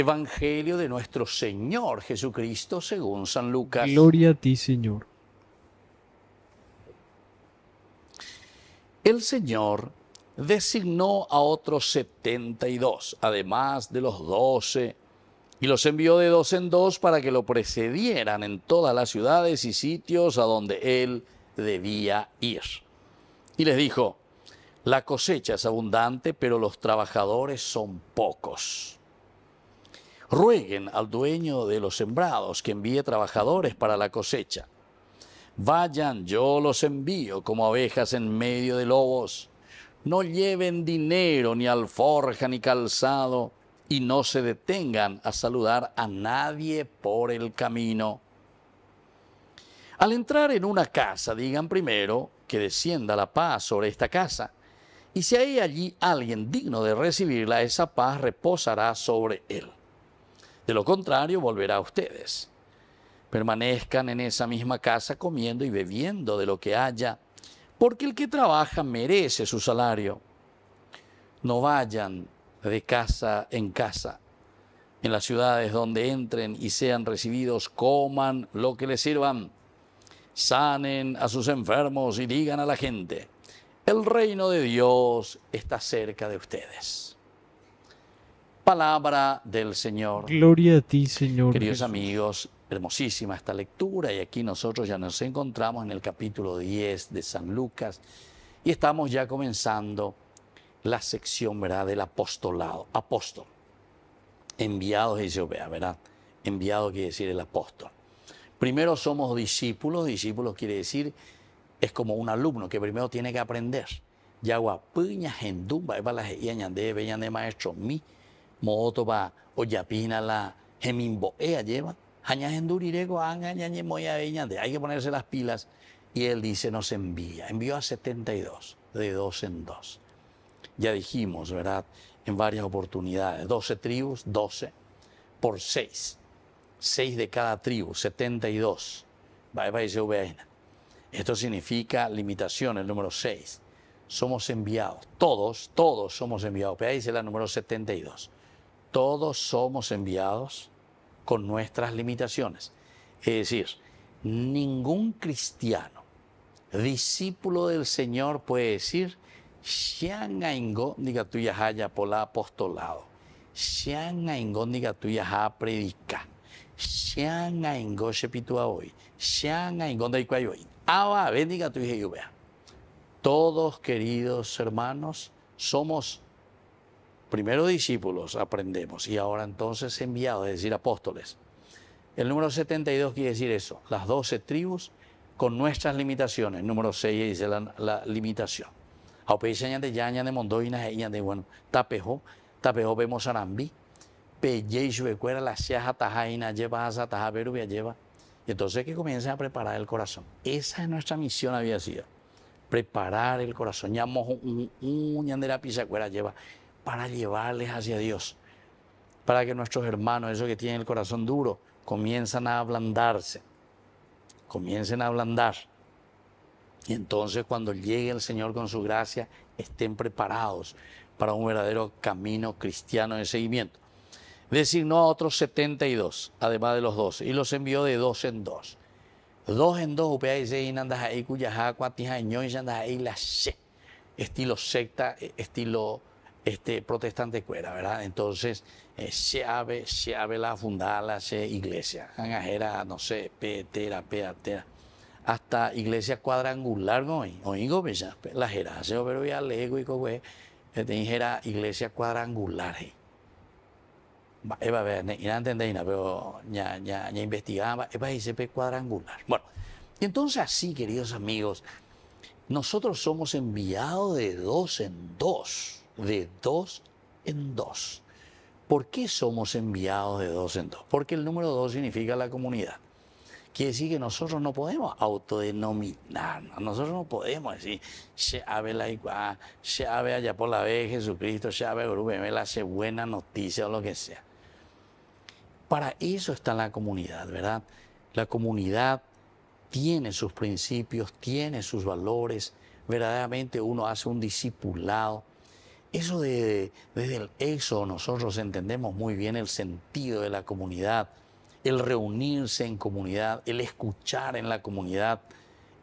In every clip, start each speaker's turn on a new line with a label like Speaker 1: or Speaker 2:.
Speaker 1: Evangelio de nuestro Señor Jesucristo según San Lucas. Gloria a ti, Señor. El Señor designó a otros setenta además de los doce, y los envió de dos en dos para que lo precedieran en todas las ciudades y sitios a donde él debía ir. Y les dijo, la cosecha es abundante, pero los trabajadores son pocos. Rueguen al dueño de los sembrados que envíe trabajadores para la cosecha. Vayan, yo los envío como abejas en medio de lobos. No lleven dinero, ni alforja, ni calzado, y no se detengan a saludar a nadie por el camino. Al entrar en una casa, digan primero que descienda la paz sobre esta casa. Y si hay allí alguien digno de recibirla, esa paz reposará sobre él. De lo contrario, volverá a ustedes. Permanezcan en esa misma casa comiendo y bebiendo de lo que haya, porque el que trabaja merece su salario. No vayan de casa en casa. En las ciudades donde entren y sean recibidos, coman lo que les sirvan. Sanen a sus enfermos y digan a la gente, el reino de Dios está cerca de ustedes palabra del Señor. Gloria a ti, Señor. Queridos amigos, hermosísima esta lectura y aquí nosotros ya nos encontramos en el capítulo 10 de San Lucas y estamos ya comenzando la sección, ¿verdad?, del apostolado, apóstol. Enviados, dice ¿verdad? Enviado quiere decir el apóstol. Primero somos discípulos, discípulos quiere decir, es como un alumno que primero tiene que aprender. Ya guapuña gendumba, e, y para las de maestro, mi, Motoba, gemimbo. Ella lleva. Hay que ponerse las pilas. Y él dice, nos envía. Envió a 72, de dos en dos. Ya dijimos, ¿verdad? En varias oportunidades, 12 tribus, 12 por 6. 6 de cada tribu, 72. Esto significa limitación, el número 6. Somos enviados, todos, todos somos enviados. Pero ahí dice la número 72 todos somos enviados con nuestras limitaciones. Es decir, ningún cristiano, discípulo del Señor, puede decir, diga tuya haya por la apostolado, diga tuya ha predica, hoy, ah, bendiga tu Todos, queridos hermanos, somos Primero discípulos aprendemos y ahora entonces enviados, es decir, apóstoles. El número 72 quiere decir eso, las 12 tribus con nuestras limitaciones. número 6 dice la, limitación. de de bueno, tapejo, tapejo vemos arambi, lleva Y entonces que comiencen a preparar el corazón. Esa es nuestra misión había sido. Preparar el corazón. Ñamos un la pisa cuera lleva para llevarles hacia Dios, para que nuestros hermanos, esos que tienen el corazón duro, comiencen a ablandarse, comiencen a ablandar. Y entonces cuando llegue el Señor con su gracia, estén preparados para un verdadero camino cristiano de seguimiento. Designó a otros 72, además de los 12, y los envió de dos en dos. Dos en dos, estilo secta, estilo este, protestante cuera, ¿verdad? Entonces, eh, se abre, se abre la fundala, la iglesia, Era, no sé, petera, hasta iglesia cuadrangular, ¿no? Oigo, pues, pues, la jera, pero ya lego y eh, era iglesia cuadrangular, Eva, eh. ver, pero ya, ya, ya investigaba, Eva dice cuadrangular. Bueno, entonces así, queridos amigos, nosotros somos enviados de dos en dos de dos en dos. ¿Por qué somos enviados de dos en dos? Porque el número dos significa la comunidad. Quiere decir que nosotros no podemos autodenominarnos, nosotros no podemos decir, se ave la igual, se allá por la vez Jesucristo, se ave grupo, la hace buena noticia o lo que sea. Para eso está la comunidad, ¿verdad? La comunidad tiene sus principios, tiene sus valores, verdaderamente uno hace un discipulado, eso de, desde el éxodo nosotros entendemos muy bien el sentido de la comunidad, el reunirse en comunidad, el escuchar en la comunidad,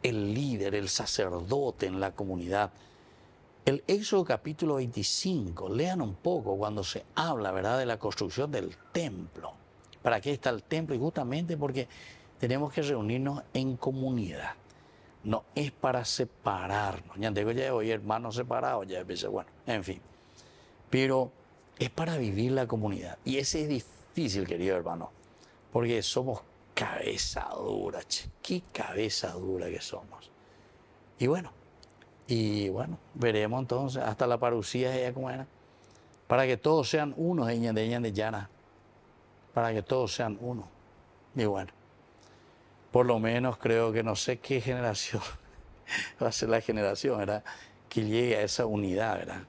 Speaker 1: el líder, el sacerdote en la comunidad. El Éxodo capítulo 25, lean un poco cuando se habla, de la construcción del templo. ¿Para qué está el templo? Y justamente porque tenemos que reunirnos en comunidad. No es para separarnos. Ya digo, ya hermanos separados, ya dice, bueno, en fin. Pero es para vivir la comunidad. Y ese es difícil, querido hermano, porque somos cabeza dura, qué cabeza dura que somos. Y bueno, y bueno, veremos entonces, hasta la parucía ella como era, para que todos sean uno, de de llana, para que todos sean uno. Y bueno, por lo menos creo que no sé qué generación va a ser la generación, ¿verdad? Que llegue a esa unidad, ¿verdad?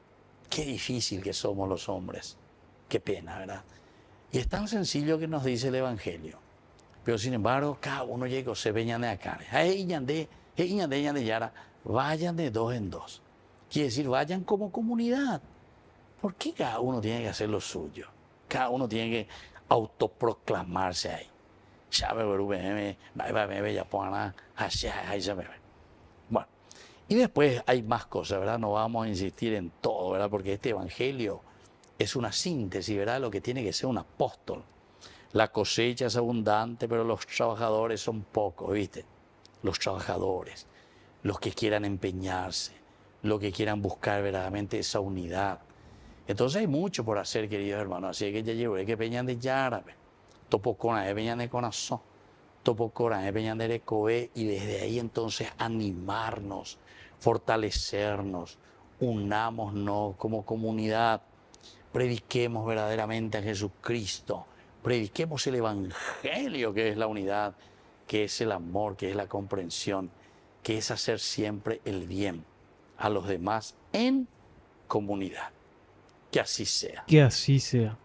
Speaker 1: Qué difícil que somos los hombres. Qué pena, ¿verdad? Y es tan sencillo que nos dice el Evangelio. Pero sin embargo, cada uno llegó, se veñan de acá. Vayan de dos en dos. Quiere decir, vayan como comunidad. ¿Por qué cada uno tiene que hacer lo suyo? Cada uno tiene que autoproclamarse ahí ya Bueno, y después hay más cosas, ¿verdad? No vamos a insistir en todo, ¿verdad? Porque este Evangelio es una síntesis, ¿verdad? lo que tiene que ser un apóstol. La cosecha es abundante, pero los trabajadores son pocos, ¿viste? Los trabajadores, los que quieran empeñarse, los que quieran buscar verdaderamente esa unidad. Entonces hay mucho por hacer, queridos hermanos. Así que ya llevo, hay que peñar de ¿verdad? es eh, Peña de Corazón, topo eh, Peña de Ecoe, y desde ahí entonces animarnos, fortalecernos, unámonos como comunidad, prediquemos verdaderamente a Jesucristo, prediquemos el Evangelio que es la unidad, que es el amor, que es la comprensión, que es hacer siempre el bien a los demás en comunidad. Que así sea. Que así sea.